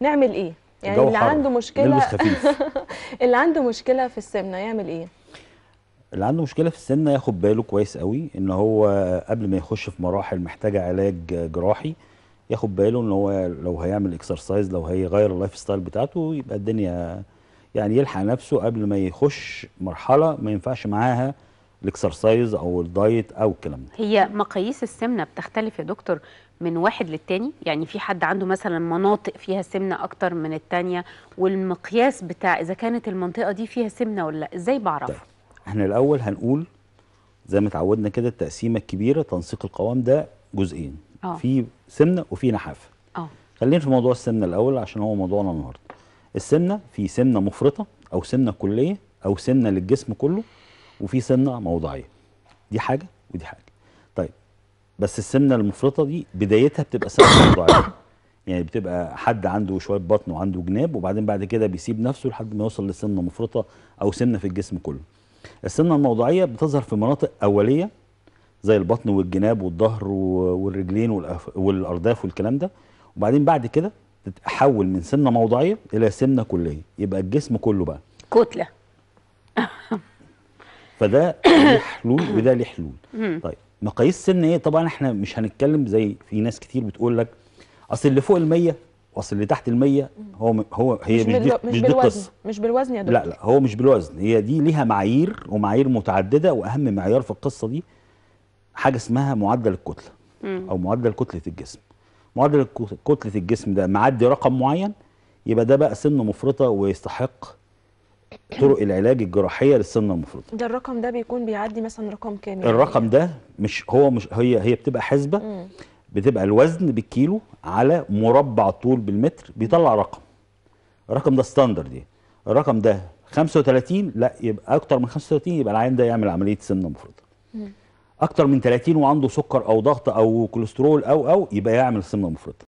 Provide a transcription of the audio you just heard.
نعمل ايه يعني اللي حر. عنده مشكله نلبس خفيف. اللي عنده مشكله في السمنه يعمل ايه اللي عنده مشكله في السمنه ياخد باله كويس قوي ان هو قبل ما يخش في مراحل محتاجه علاج جراحي ياخد باله ان هو لو هيعمل اكسرسايز لو هيغير اللايف ستايل بتاعته يبقى الدنيا يعني يلحق نفسه قبل ما يخش مرحله ما ينفعش معاها الاكسرسايز او الدايت او الكلام ده هي مقاييس السمنه بتختلف يا دكتور من واحد للتاني يعني في حد عنده مثلا مناطق فيها سمنه اكتر من التانيه والمقياس بتاع اذا كانت المنطقه دي فيها سمنه ولا لا ازاي بعرف طيب. احنا الاول هنقول زي ما اتعودنا كده التقسيمه الكبيره تنسيق القوام ده جزئين أوه. في سمنه وفي نحافه اه خلينا في موضوع السمنه الاول عشان هو موضوعنا النهارده السمنه في سمنه مفرطه او سمنه كليه او سمنه للجسم كله وفي سمنه موضعيه دي حاجه ودي حاجه طيب بس السمنه المفرطه دي بدايتها بتبقى سمنه موضعيه يعني بتبقى حد عنده شويه بطن وعنده جناب وبعدين بعد كده بيسيب نفسه لحد ما يوصل لسمنه مفرطه او سمنه في الجسم كله السمنه الموضعيه بتظهر في مناطق اوليه زي البطن والجناب والظهر والرجلين والارداف والكلام ده وبعدين بعد كده تتحول من سمنه موضعيه الى سمنه كليه يبقى الجسم كله بقى كتله فده ليه حلول وده ليه حلول طيب مقاييس السن ايه طبعا احنا مش هنتكلم زي في ناس كتير بتقول لك اصل اللي فوق ال100 واصل اللي تحت ال100 هو هو هي مش, مش, دي مش بالوزن قصة. مش بالوزن يا دكتور لا لا هو مش بالوزن هي دي ليها معايير ومعايير متعدده واهم معيار في القصه دي حاجه اسمها معدل الكتله او معدل كتله الجسم معدل كتله الجسم ده معدي رقم معين يبقى ده بقى سنه مفرطه ويستحق طرق العلاج الجراحيه للسمنه المفرطه ده الرقم ده بيكون بيعدي مثلا رقم كام الرقم ده يعني مش هو مش هي هي بتبقى حسبه بتبقى الوزن بالكيلو على مربع طول بالمتر بيطلع رقم الرقم ده ستاندرد يعني الرقم ده 35 لا يبقى اكتر من 35 يبقى العيان ده يعمل عمليه سمنه مفرطه اكتر من 30 وعنده سكر او ضغط او كوليسترول او او يبقى يعمل سمنه مفرطه